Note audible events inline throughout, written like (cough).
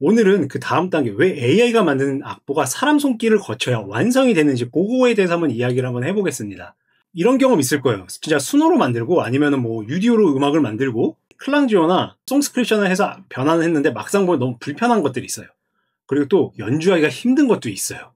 오늘은 그 다음 단계 왜 AI가 만드는 악보가 사람 손길을 거쳐야 완성이 되는지 그거에 대해서 한번 이야기를 한번 해보겠습니다. 이런 경험 있을 거예요. 진짜 순호로 만들고 아니면뭐 유디오로 음악을 만들고 클랑지오나 송스크립션을 해서 변환을 했는데 막상 보면 너무 불편한 것들이 있어요. 그리고 또 연주하기가 힘든 것도 있어요.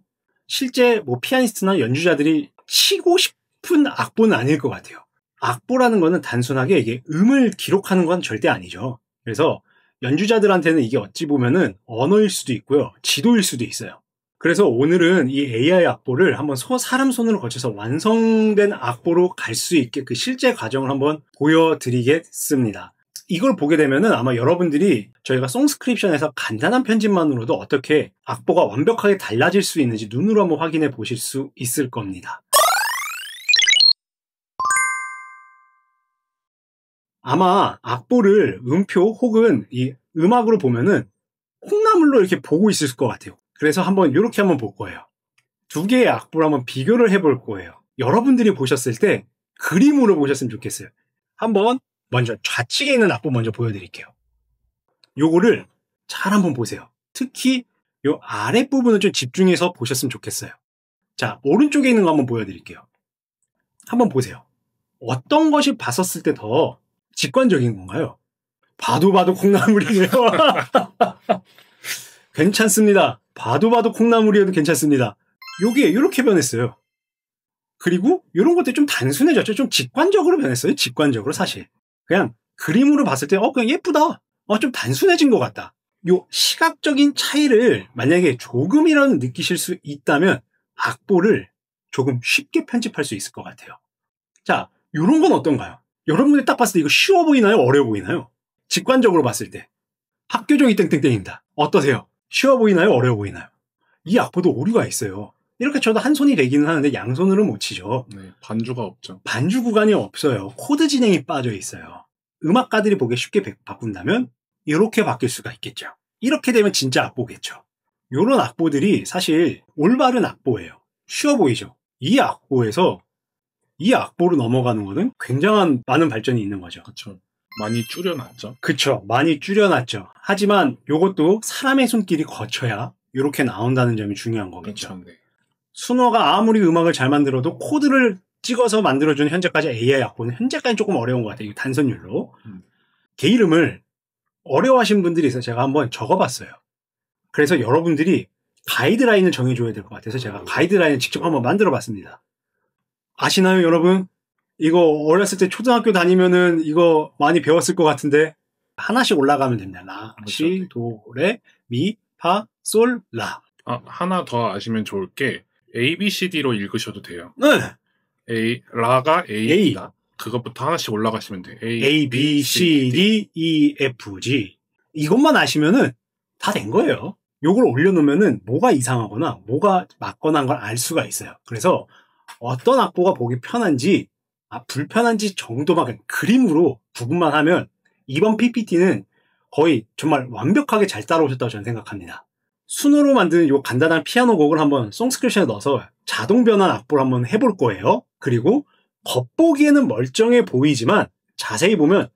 실제 뭐 피아니스트나 연주자들이 치고 싶은 악보는 아닐 것 같아요. 악보라는 거는 단순하게 이게 음을 기록하는 건 절대 아니죠. 그래서 연주자들한테는 이게 어찌 보면은 언어일 수도 있고요. 지도일 수도 있어요. 그래서 오늘은 이 AI 악보를 한번 소, 사람 손으로 거쳐서 완성된 악보로 갈 수 있게 그 실제 과정을 한번 보여드리겠습니다. 이걸 보게 되면은 아마 여러분들이 저희가 송스크립션에서 간단한 편집만으로도 어떻게 악보가 완벽하게 달라질 수 있는지 눈으로 한번 확인해 보실 수 있을 겁니다. 아마 악보를 음표 혹은 이 음악으로 보면은 콩나물로 이렇게 보고 있을 것 같아요. 그래서 한번 이렇게 한번 볼 거예요. 두 개의 악보를 한번 비교를 해볼 거예요. 여러분들이 보셨을 때 그림으로 보셨으면 좋겠어요. 한번 먼저 좌측에 있는 악보 먼저 보여드릴게요. 요거를 잘 한번 보세요. 특히 요 아랫부분을 좀 집중해서 보셨으면 좋겠어요. 자, 오른쪽에 있는 거 한번 보여드릴게요. 한번 보세요. 어떤 것이 봤었을 때더 직관적인 건가요? 봐도 봐도 콩나물이네요. (laughs) 괜찮습니다. 봐도 봐도 콩나물이어도 괜찮습니다. 요게 이렇게 변했어요. 그리고 이런 것들이 좀 단순해졌죠. 좀 직관적으로 변했어요. 직관적으로 사실. 그냥 그림으로 봤을 때, 어, 그냥 예쁘다. 어, 좀 단순해진 것 같다. 요 시각적인 차이를 만약에 조금이라도 느끼실 수 있다면 악보를 조금 쉽게 편집할 수 있을 것 같아요. 자, 요런 건 어떤가요? 여러분들이 딱 봤을 때 이거 쉬워 보이나요? 어려워 보이나요? 직관적으로 봤을 때. 학교종이 땡땡땡입니다. 어떠세요? 쉬워 보이나요? 어려워 보이나요? 이 악보도 오류가 있어요. 이렇게 쳐도 한 손이 되기는 하는데 양손으로 못 치죠. 네, 반주가 없죠. 반주 구간이 없어요. 코드 진행이 빠져 있어요. 음악가들이 보기 쉽게 바꾼다면 이렇게 바뀔 수가 있겠죠. 이렇게 되면 진짜 악보겠죠. 이런 악보들이 사실 올바른 악보예요. 쉬워 보이죠. 이 악보에서 이 악보로 넘어가는 거는 굉장한 많은 발전이 있는 거죠. 그렇죠. 많이 줄여놨죠. 그렇죠. 많이 줄여놨죠. 하지만 이것도 사람의 손길이 거쳐야 이렇게 나온다는 점이 중요한 거겠죠. 네. 순호가 아무리 음악을 잘 만들어도 코드를 찍어서 만들어준 현재까지 AI 악보는 현재까지 조금 어려운 것 같아요. 단선율로. 음. 개 이름을 어려워하신 분들이 있어서 제가 한번 적어봤어요. 그래서 여러분들이 가이드라인을 정해줘야 될 것 같아서 제가 음. 가이드라인을 직접 한번 만들어봤습니다. 아시나요, 여러분? 이거 어렸을 때 초등학교 다니면은 이거 많이 배웠을 것 같은데 하나씩 올라가면 됩니다. 라, 그렇죠. 시, 도, 레, 미, 파, 솔, 라. 아, 하나 더 아시면 좋을 게 A, B, C, D로 읽으셔도 돼요. 네. A, 라가 A입니다. A. 그것부터 하나씩 올라가시면 돼요. A, A B, C, D, E, F, G. 이것만 아시면은 다 된 거예요. 요걸 올려놓으면은 뭐가 이상하거나 뭐가 맞거나 한 걸 알 수가 있어요. 그래서 어떤 악보가 보기 편한지 아, 불편한지 정도만 그림으로 구분만 하면 이번 PPT는 거의 정말 완벽하게 잘 따라오셨다고 저는 생각합니다. 순으로 만드는 이 간단한 피아노 곡을 한번 송스크립션에 넣어서 자동 변환 악보를 한번 해볼 거예요. 그리고 겉보기에는 멀쩡해 보이지만 자세히 보면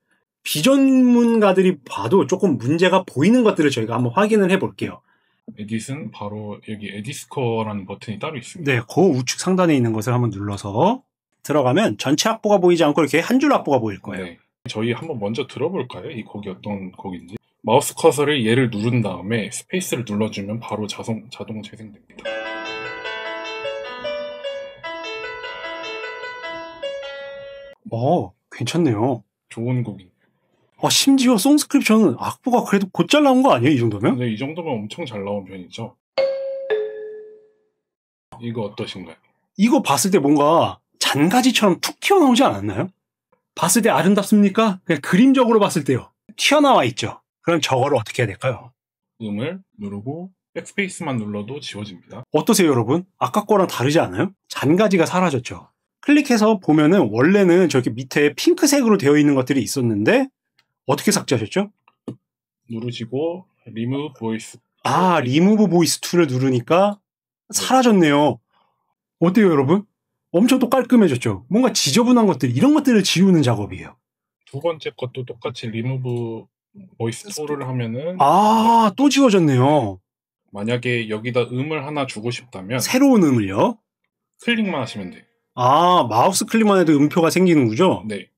비전문가들이 봐도 조금 문제가 보이는 것들을 저희가 한번 확인을 해볼게요. 에딧은 바로 여기 에디스커라는 버튼이 따로 있습니다. 네, 그 우측 상단에 있는 것을 한번 눌러서 들어가면 전체 악보가 보이지 않고 이렇게 한줄 악보가 보일 거예요. 네. 저희 한번 먼저 들어볼까요? 이 곡이 어떤 곡인지. 마우스 커서를 얘를 누른 다음에 스페이스를 눌러주면 바로 자동, 자동 재생됩니다. 어, 괜찮네요. 좋은 곡입니다. 아, 심지어 송스크립션은 악보가 그래도 곧잘 나온 거 아니에요? 이 정도면? 네, 이 정도면 엄청 잘 나온 편이죠. 이거 어떠신가요? 이거 봤을 때 뭔가 잔가지처럼 툭 튀어나오지 않았나요? 봤을 때 아름답습니까? 그냥 그림적으로 봤을 때요. 튀어나와 있죠. 그럼 저거를 어떻게 해야 될까요? 음을 누르고 백스페이스만 눌러도 지워집니다. 어떠세요, 여러분? 아까 거랑 다르지 않아요? 잔가지가 사라졌죠. 클릭해서 보면은 원래는 저렇게 밑에 핑크색으로 되어 있는 것들이 있었는데 어떻게 삭제하셨죠? 누르시고 리무브 보이스 아 리무브 보이스 2를 누르니까 네. 사라졌네요. 어때요 여러분? 엄청 또 깔끔해졌죠. 뭔가 지저분한 것들 이런 것들을 지우는 작업이에요. 두 번째 것도 똑같이 리무브 보이스 2를 하면은 아 또 지워졌네요. 만약에 여기다 음을 하나 주고 싶다면 새로운 음을요? 클릭만 하시면 돼. 아 마우스 클릭만 해도 음표가 생기는 거죠? 네.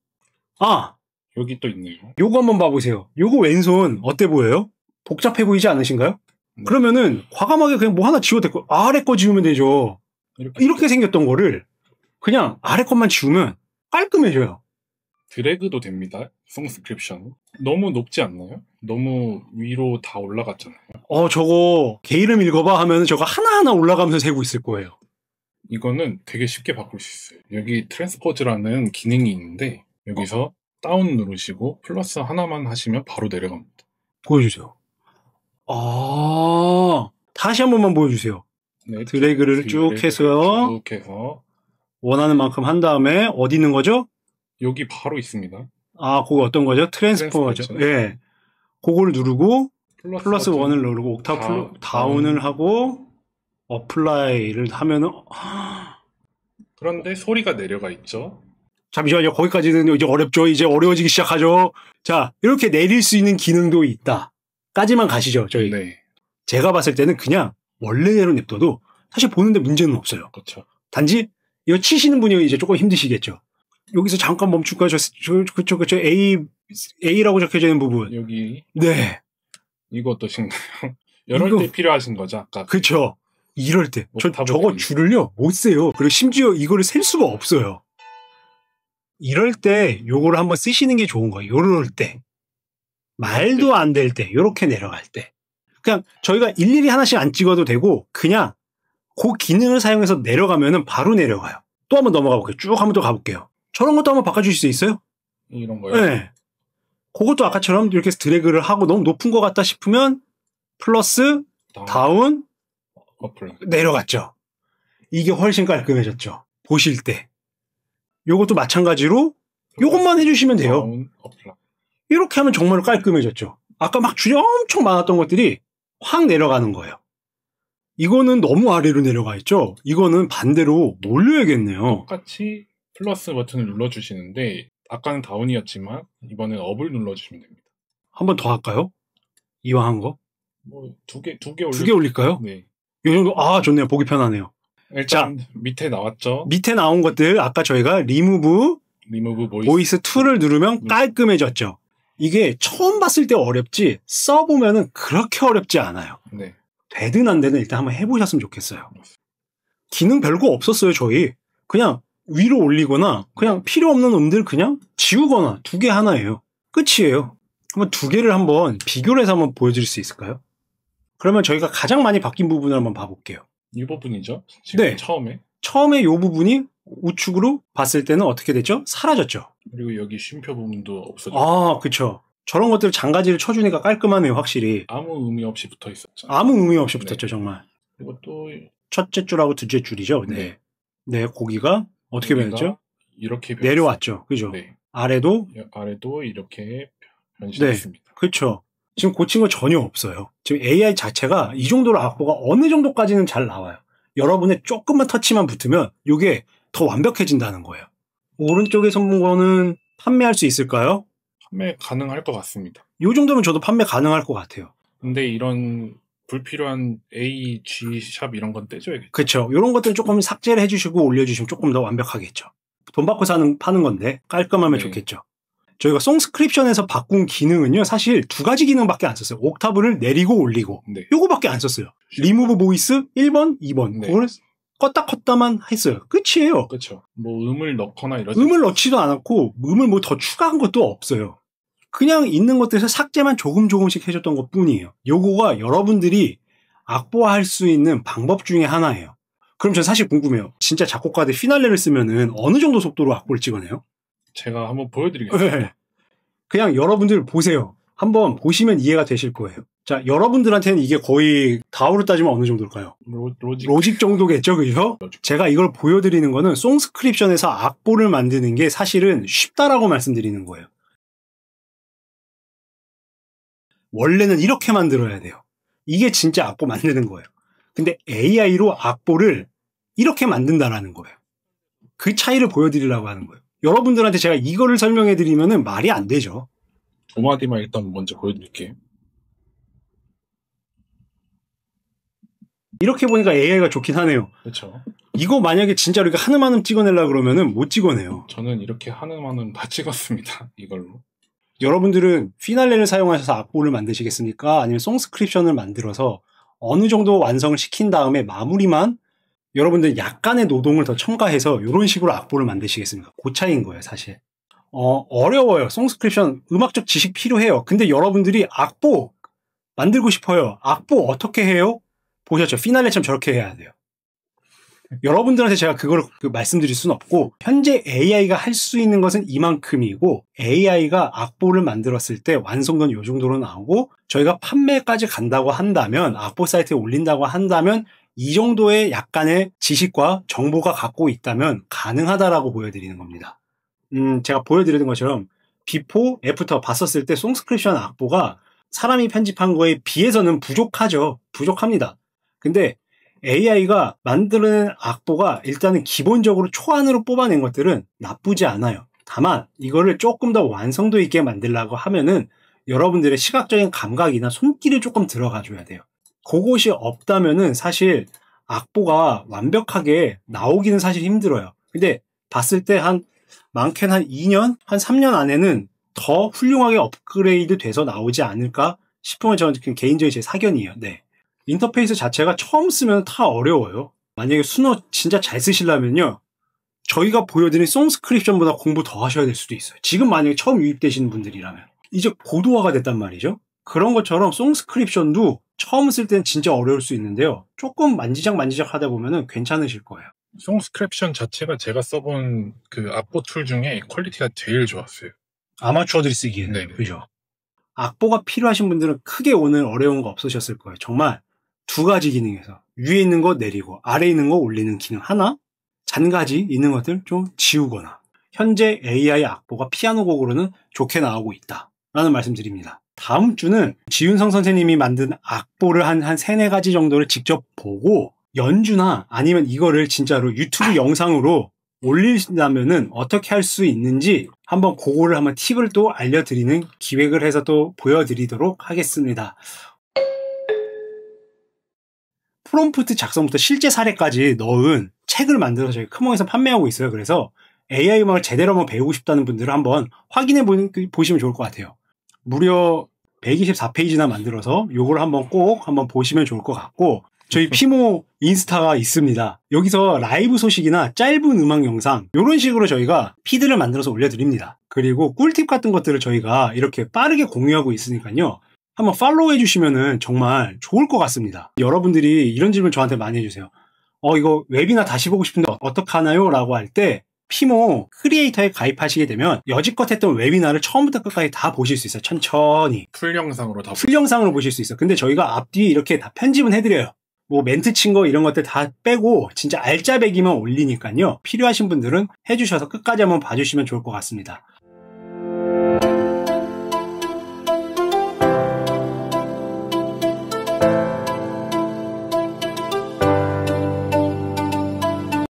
아 여기 또 있네요. 요거 한번 봐보세요. 요거 왼손 어때 보여요? 복잡해 보이지 않으신가요? 네. 그러면은 과감하게 그냥 뭐 하나 지워도 되고 아래 거 지우면 되죠. 이렇게, 이렇게 생겼던 거를 그냥 아래 것만 지우면 깔끔해져요. 드래그도 됩니다. 성스크립션. 너무 높지 않나요? 너무 위로 다 올라갔잖아요. 어, 저거 개 이름 읽어봐 하면 저거 하나하나 올라가면서 세고 있을 거예요. 이거는 되게 쉽게 바꿀 수 있어요. 여기 트랜스포즈라는 기능이 있는데 여기서 다운 누르시고 플러스 하나만 하시면 바로 내려갑니다. 보여주세요. 아, 다시 한 번만 보여주세요. 네, 드래그를 쭉, 쭉해서쭉 네, 해서. 원하는 만큼 한 다음에 어디 있는 거죠? 여기 바로 있습니다. 아, 그거 어떤 거죠? 트랜스포죠. 예. 네. 그걸 누르고 플러스, 원을 누르고 옥타브 다, 운을 하고 어플라이를 하면은 그런데 소리가 내려가 있죠. 잠시만요. 거기까지는 이제 어렵죠. 이제 어려워지기 시작하죠. 자, 이렇게 내릴 수 있는 기능도 있다. 까지만 가시죠, 저희. 네. 제가 봤을 때는 그냥 원래대로 냅둬도 사실 보는데 문제는 없어요. 그렇죠. 단지 이거 치시는 분이 이제 조금 힘드시겠죠. 여기서 잠깐 멈출까요? 저, 저, 저, 저, 저 A, A라고 적혀져 있는 부분. 여기. 네. 이거 어떠신가요? 이럴 이거, 때 필요하신 거죠, 아까. 그쵸. 이럴 때. 저, 저거 줄을요, 못 세요. 그리고 심지어 이거를 셀 수가 없어요. 이럴 때 요거를 한번 쓰시는 게 좋은 거예요. 요럴 때. 말도 네. 안될 때, 요렇게 내려갈 때. 그냥 저희가 일일이 하나씩 안 찍어도 되고, 그냥 그 기능을 사용해서 내려가면은 바로 내려가요. 또 한번 넘어가 볼게요. 쭉 한번 더 가볼게요. 저런 것도 한번 바꿔주실 수 있어요? 이런 거요? 네. 그것도 아까처럼 이렇게 드래그를 하고 너무 높은 것 같다 싶으면 플러스, 다운, 다운 어플. 내려갔죠. 이게 훨씬 깔끔해졌죠. 보실 때. 요것도 마찬가지로 요것만 해주시면 돼요. 어, 음, 이렇게 하면 정말 깔끔해졌죠. 아까 막 줄이 엄청 많았던 것들이 확 내려가는 거예요. 이거는 너무 아래로 내려가 있죠. 이거는 반대로 몰려야겠네요 똑같이 플러스 버튼을 눌러주시는데 아까는 다운이었지만 이번엔 업을 눌러주시면 됩니다. 한 번 더 할까요? 이왕 한 거? 뭐 두 개 두 개 올릴 두개 올릴까요? 네. 이 정도 아 좋네요. 보기 편하네요. 일단 자, 밑에 나왔죠. 밑에 나온 것들 아까 저희가 리무브 리무브 보이스, 툴을 누르면 음. 깔끔해졌죠. 이게 처음 봤을 때 어렵지 써보면은 그렇게 어렵지 않아요. 네. 되든 안 되든 일단 한번 해보셨으면 좋겠어요. 기능 별거 없었어요 저희. 그냥 위로 올리거나 그냥 네. 필요 없는 음들 그냥 지우거나 두 개 하나예요. 끝이에요. 한번 두 개를 한번 비교를 해서 한번 보여드릴 수 있을까요? 그러면 저희가 가장 많이 바뀐 부분을 한번 봐볼게요. 이 부분이죠. 지금 네. 처음에 처음에 요 부분이 우측으로 봤을 때는 어떻게 됐죠? 사라졌죠. 그리고 여기 쉼표 부분도 없어졌죠. 아, 그쵸 저런 것들 을 장가지를 쳐주니까 깔끔하네요, 확실히. 아무 의미 없이 붙어 있었죠. 아무 의미 없이 네. 붙었죠, 정말. 그리고 또 첫째 줄하고 둘째 줄이죠. 네. 네, 네 고기가 어떻게 변했죠? 이렇게 내려왔죠, 그죠? 네. 아래도 아래도 이렇게 네. 변신했습니다. 그쵸 지금 고친 거 전혀 없어요. 지금 AI 자체가 이 정도로 악보가 어느 정도까지는 잘 나와요. 여러분의 조금만 터치만 붙으면 이게 더 완벽해진다는 거예요. 오른쪽에 선본 거는 판매할 수 있을까요? 판매 가능할 것 같습니다. 이 정도면 저도 판매 가능할 것 같아요. 근데 이런 불필요한 A, G 샵 이런 건 떼줘야겠죠. 그렇죠. 이런 것들은 조금 삭제를 해주시고 올려주시면 조금 더 완벽하겠죠. 돈 받고 사는 파는 건데 깔끔하면 네. 좋겠죠. 저희가 송스크립션에서 바꾼 기능은요, 사실 두 가지 기능밖에 안 썼어요. 옥타브를 내리고 올리고. 네. 요거밖에 안 썼어요. 네. 리무브 보이스 1번, 2번. 네. 그걸 껐다 껐다만 했어요. 끝이에요. 그렇죠. 뭐 음을 넣거나 이러지. 음을 넣지도 않았고 음을 뭐 더 추가한 것도 없어요. 그냥 있는 것들에서 삭제만 조금 조금씩 해줬던 것 뿐이에요. 요거가 여러분들이 악보화할 수 있는 방법 중에 하나예요. 그럼 전 사실 궁금해요. 진짜 작곡가들 피날레를 쓰면은 어느 정도 속도로 악보를 찍어내요? 제가 한번 보여드리겠습니다. 네. 그냥 여러분들 보세요. 한번 보시면 이해가 되실 거예요. 자, 여러분들한테는 이게 거의 다우로 따지면 어느 정도일까요? 로, 로직. 로직 정도겠죠, 그죠? 제가 이걸 보여드리는 거는 송스크립션에서 악보를 만드는 게 사실은 쉽다라고 말씀드리는 거예요. 원래는 이렇게 만들어야 돼요. 이게 진짜 악보 만드는 거예요. 근데 AI로 악보를 이렇게 만든다라는 거예요. 그 차이를 보여드리려고 하는 거예요. 여러분들한테 제가 이거를 설명해 드리면은 말이 안 되죠. 두 마디만 일단 먼저 보여드릴게요. 이렇게 보니까 AI가 좋긴 하네요. 그렇죠. 이거 만약에 진짜로 이거 한음 한음 찍어내려 그러면은 못 찍어내요. 저는 이렇게 한음 한음 다 찍었습니다. 이걸로. 여러분들은 피날레를 사용하셔서 악보를 만드시겠습니까? 아니면 송스크립션을 만들어서 어느 정도 완성을 시킨 다음에 마무리만 여러분들 약간의 노동을 더 첨가해서 이런 식으로 악보를 만드시겠습니까? 고차인 거예요, 사실. 어, 어려워요. 송스크립션 음악적 지식 필요해요. 근데 여러분들이 악보 만들고 싶어요. 악보 어떻게 해요? 보셨죠? 피날레처럼 저렇게 해야 돼요. 여러분들한테 제가 그걸 그 말씀드릴 수는 없고 현재 AI가 할 수 있는 것은 이만큼이고 AI가 악보를 만들었을 때 완성도는 요 정도로 나오고 저희가 판매까지 간다고 한다면 악보 사이트에 올린다고 한다면 이 정도의 약간의 지식과 정보가 갖고 있다면 가능하다라고 보여드리는 겁니다. 음, 제가 보여드리는 것처럼 비포, 애프터 봤었을 때 송스크립션 악보가 사람이 편집한 거에 비해서는 부족하죠. 부족합니다. 근데 AI가 만드는 악보가 일단은 기본적으로 초안으로 뽑아낸 것들은 나쁘지 않아요. 다만 이거를 조금 더 완성도 있게 만들려고 하면은 여러분들의 시각적인 감각이나 손길이 조금 들어가 줘야 돼요. 그것이 없다면은 사실 악보가 완벽하게 나오기는 사실 힘들어요. 근데 봤을 때 한 많게는 한 2년, 한 3년 안에는 더 훌륭하게 업그레이드 돼서 나오지 않을까 싶은 건 저는 개인적인 제 사견이에요. 네. 인터페이스 자체가 처음 쓰면 다 어려워요. 만약에 순어 진짜 잘 쓰시려면요. 저희가 보여드린 송스크립션보다 공부 더 하셔야 될 수도 있어요. 지금 만약에 처음 유입되시는 분들이라면. 이제 고도화가 됐단 말이죠. 그런 것처럼 송스크립션도 처음 쓸 때는 진짜 어려울 수 있는데요. 조금 만지작 만지작 하다 보면은 괜찮으실 거예요. 송스크립션 자체가 제가 써본 그 악보 툴 중에 퀄리티가 제일 좋았어요. 아마추어들이 쓰기에는. 네 그죠. 악보가 필요하신 분들은 크게 오늘 어려운 거 없으셨을 거예요. 정말 두 가지 기능에서 위에 있는 거 내리고 아래에 있는 거 올리는 기능 하나, 잔가지 있는 것들 좀 지우거나 현재 AI 악보가 피아노 곡으로는 좋게 나오고 있다. 라는 말씀드립니다. 다음 주는 지윤성 선생님이 만든 악보를 한, 한 세네 가지 정도를 직접 보고 연주나 아니면 이거를 진짜로 유튜브 영상으로 올리려면은 어떻게 할 수 있는지 한번 그거를 한번 팁을 또 알려드리는 기획을 해서 또 보여드리도록 하겠습니다. 프롬프트 작성부터 실제 사례까지 넣은 책을 만들어서 저희 크몽에서 판매하고 있어요. 그래서 AI 음악을 제대로 한번 배우고 싶다는 분들은 한번 확인해 보시면 좋을 것 같아요. 무려 124페이지나 만들어서 요걸 한번 꼭 한번 보시면 좋을 것 같고 저희 음. 피모 인스타가 있습니다. 여기서 라이브 소식이나 짧은 음악 영상 이런 식으로 저희가 피드를 만들어서 올려드립니다. 그리고 꿀팁 같은 것들을 저희가 이렇게 빠르게 공유하고 있으니까요. 한번 팔로우 해주시면 정말 좋을 것 같습니다. 여러분들이 이런 질문 저한테 많이 해주세요. 어 이거 웹이나 다시 보고 싶은데 어떡하나요? 라고 할때 피모 크리에이터에 가입하시게 되면 여지껏 했던 웨비나를 처음부터 끝까지 다 보실 수 있어요. 천천히. 풀 영상으로 다. 풀 영상으로 보실 수 있어. 근데 저희가 앞뒤 이렇게 다 편집은 해드려요. 뭐 멘트 친 거 이런 것들 다 빼고 진짜 알짜배기만 올리니까요. 필요하신 분들은 해주셔서 끝까지 한번 봐주시면 좋을 것 같습니다.